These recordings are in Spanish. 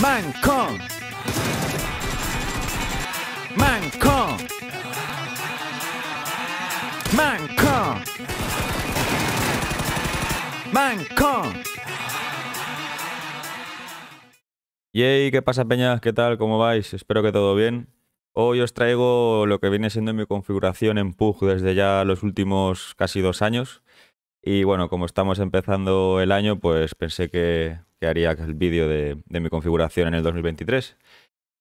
MANCON MANCON MANCON MANCON Yay, ¿qué pasa, peñas? ¿Qué tal? ¿Cómo vais? Espero que todo bien. Hoy os traigo lo que viene siendo mi configuración en Pug desde ya los últimos casi dos años. Y bueno, como estamos empezando el año, pues pensé que, haría el vídeo de, mi configuración en el 2023.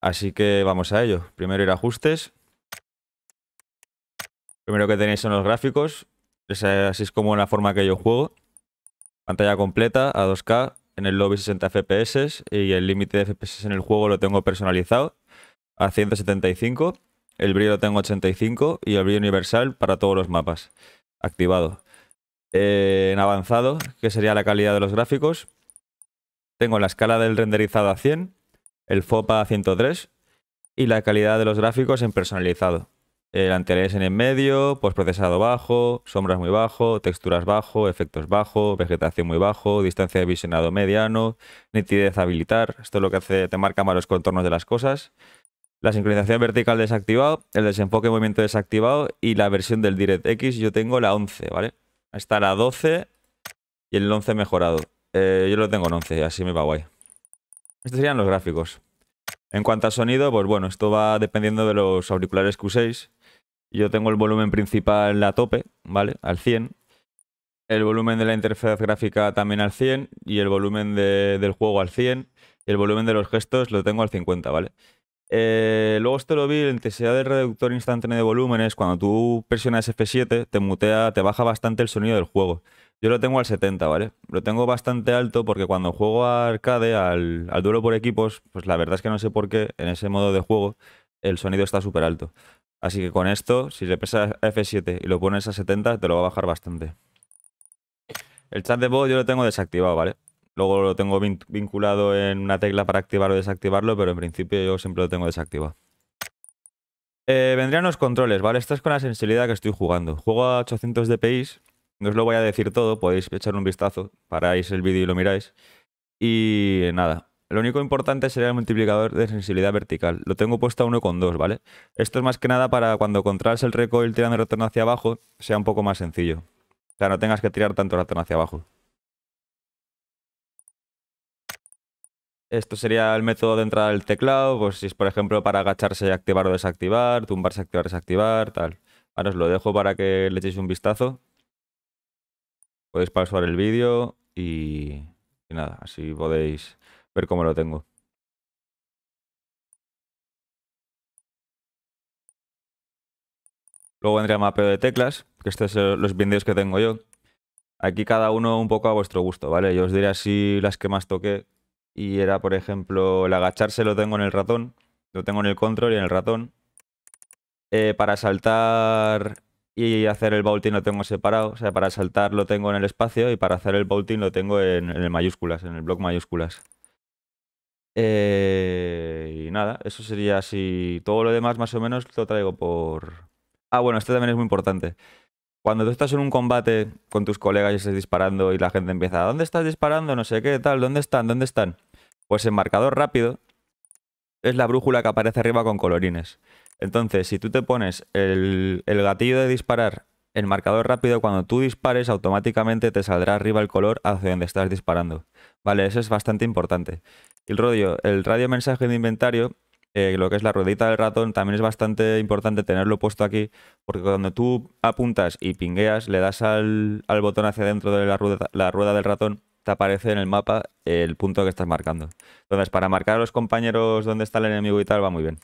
Así que vamos a ello. Primero ir a ajustes. Primero que tenéis son los gráficos. así es como la forma que yo juego. Pantalla completa a 2K, en el lobby 60 FPS y el límite de FPS en el juego lo tengo personalizado a 175. El brillo lo tengo 85 y el brillo universal para todos los mapas activado. Eh, en avanzado, que sería la calidad de los gráficos. Tengo la escala del renderizado a 100, el FOPA a 103 y la calidad de los gráficos en personalizado. El anterior es en el medio, postprocesado bajo, sombras muy bajo, texturas bajo, efectos bajo, vegetación muy bajo, distancia de visionado mediano, nitidez habilitar. Esto es lo que hace, te marca más los contornos de las cosas. La sincronización vertical desactivado, el desenfoque movimiento desactivado y la versión del DirectX yo tengo la 11, ¿vale? Estará a 12 y el 11 mejorado. Eh, yo lo tengo en 11, así me va guay. Estos serían los gráficos. En cuanto a sonido, pues bueno, esto va dependiendo de los auriculares que uséis. Yo tengo el volumen principal a tope, ¿vale? Al 100. El volumen de la interfaz gráfica también al 100. Y el volumen del juego al 100. Y el volumen de los gestos lo tengo al 50, ¿vale? Eh, luego esto lo vi, la intensidad del reductor instantáneo de volúmenes, cuando tú presionas F7, te mutea, te baja bastante el sonido del juego. Yo lo tengo al 70, ¿vale? Lo tengo bastante alto porque cuando juego arcade, al, duelo por equipos, pues la verdad es que no sé por qué, en ese modo de juego, el sonido está súper alto. Así que con esto, si le presas F7 y lo pones a 70, te lo va a bajar bastante. El chat de voz yo lo tengo desactivado, ¿vale? Luego lo tengo vinculado en una tecla para activar o desactivarlo, pero en principio yo siempre lo tengo desactivado. Eh, vendrían los controles, ¿vale? Esto es con la sensibilidad que estoy jugando. Juego a 800 dpi, no os lo voy a decir todo, podéis echar un vistazo, paráis el vídeo y lo miráis. Y nada, lo único importante sería el multiplicador de sensibilidad vertical. Lo tengo puesto a 1,2, ¿vale? Esto es más que nada para cuando contras el recoil tirando el retorno hacia abajo, sea un poco más sencillo. O sea, no tengas que tirar tanto el retorno hacia abajo. Esto sería el método de entrar al teclado, pues si es por ejemplo para agacharse y activar o desactivar, tumbarse, activar, desactivar, tal. Ahora os lo dejo para que le echéis un vistazo. Podéis pausar el vídeo y, nada, así podéis ver cómo lo tengo. Luego vendría el mapeo de teclas, que estos son los vídeos que tengo yo. Aquí cada uno un poco a vuestro gusto, ¿vale? Yo os diré así las que más toqué, y era, por ejemplo, el agacharse lo tengo en el ratón. Lo tengo en el control y en el ratón. Eh, para saltar y hacer el vaulting lo tengo separado. O sea, para saltar lo tengo en el espacio y para hacer el vaulting lo tengo en, el mayúsculas, en el block mayúsculas. Eh, y nada, eso sería así. Todo lo demás más o menos lo traigo por... Ah, bueno, esto también es muy importante cuando tú estás en un combate con tus colegas y estás disparando y la gente empieza, ¿dónde estás disparando? No sé qué, tal, ¿dónde están? ¿Dónde están? Pues el marcador rápido es la brújula que aparece arriba con colorines. Entonces, si tú te pones el, gatillo de disparar, el marcador rápido, cuando tú dispares, automáticamente te saldrá arriba el color hacia donde estás disparando. Vale, eso es bastante importante. El radio, el radio mensaje de inventario eh, lo que es la ruedita del ratón, también es bastante importante tenerlo puesto aquí, porque cuando tú apuntas y pingueas, le das al, botón hacia adentro de la rueda, la rueda del ratón, te aparece en el mapa el punto que estás marcando. Entonces, para marcar a los compañeros dónde está el enemigo y tal, va muy bien.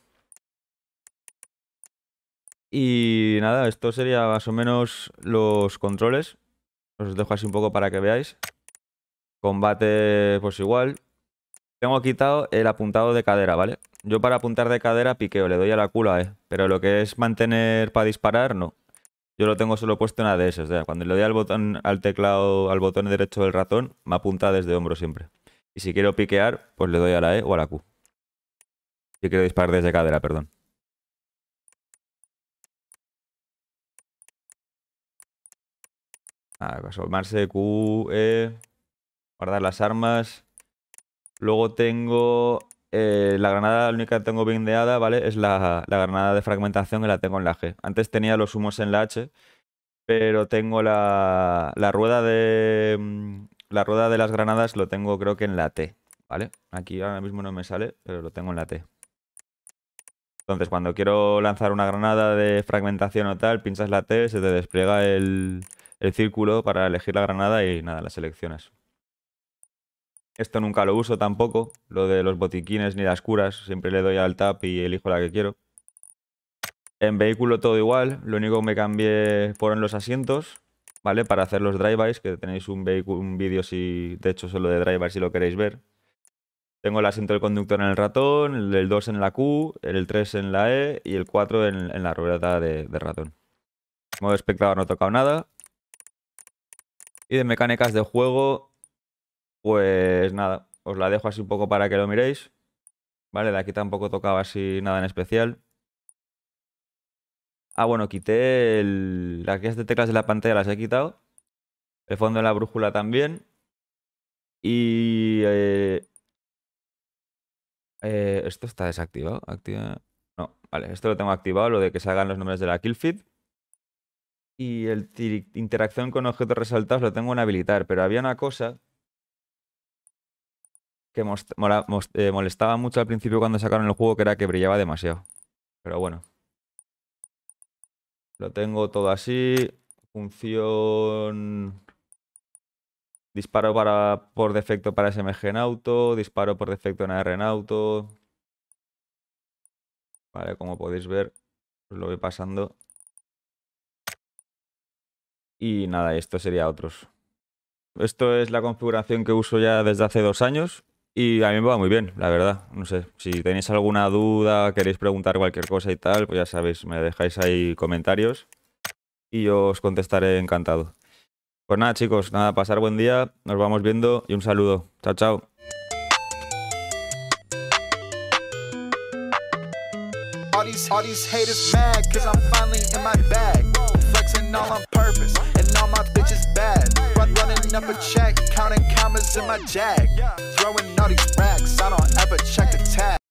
Y nada, esto sería más o menos los controles. Os dejo así un poco para que veáis. Combate, pues igual. Tengo quitado el apuntado de cadera, ¿vale? Yo para apuntar de cadera piqueo, le doy a la la E. ¿eh? Pero lo que es mantener para disparar, no. Yo lo tengo solo puesto en ADS, o sea, cuando le doy al botón, al teclado, al botón derecho del ratón, me apunta desde hombro siempre. Y si quiero piquear, pues le doy a la E o a la Q. Si quiero disparar desde cadera, perdón. Ah, solmarse Q, E, guardar las armas... Luego tengo eh, la granada, la única que tengo bindeada, ¿vale? Es la, granada de fragmentación que la tengo en la G. Antes tenía los humos en la H, pero tengo la, la rueda de... Mm, la rueda de las granadas lo tengo creo que en la T, ¿vale? Aquí ahora mismo no me sale, pero lo tengo en la T. Entonces, cuando quiero lanzar una granada de fragmentación o tal, pinchas la T, se te despliega el, el círculo para elegir la granada y nada, la seleccionas. Esto nunca lo uso tampoco, lo de los botiquines ni las curas, siempre le doy al tap y elijo la que quiero. En vehículo todo igual, lo único que me cambié fueron los asientos, ¿vale? Para hacer los drive-bys, que tenéis un, un vídeo si, de hecho solo de drive-bys si lo queréis ver. Tengo el asiento del conductor en el ratón, el 2 en la Q, el 3 en la E y el 4 en, la rueda de, ratón. Modo espectador no he tocado nada. Y de mecánicas de juego, pues nada, os la dejo así un poco para que lo miréis. Vale, de aquí tampoco tocaba así nada en especial. Ah, bueno, quité el... las guías de teclas de la pantalla, las he quitado. El fondo de la brújula también. Y... Eh, eh, esto está desactivado. Activa... No, vale, esto lo tengo activado, lo de que salgan los nombres de la killfeed. Y el interacción con objetos resaltados lo tengo en habilitar, pero había una cosa que eh, molestaba mucho al principio cuando sacaron el juego, que era que brillaba demasiado. Pero bueno. Lo tengo todo así. Función... Disparo para, por defecto para SMG en auto, disparo por defecto en AR en auto. Vale, como podéis ver, Os pues lo voy pasando. Y nada, esto sería otros. Esto es la configuración que uso ya desde hace dos años. Y a mí me va muy bien, la verdad. No sé, si tenéis alguna duda, queréis preguntar cualquier cosa y tal, pues ya sabéis, me dejáis ahí comentarios y yo os contestaré encantado. Pues nada, chicos, nada, pasar buen día, nos vamos viendo y un saludo. Chao, chao. a check, counting commas in my jag. Throwing all these racks, I don't ever check the tag.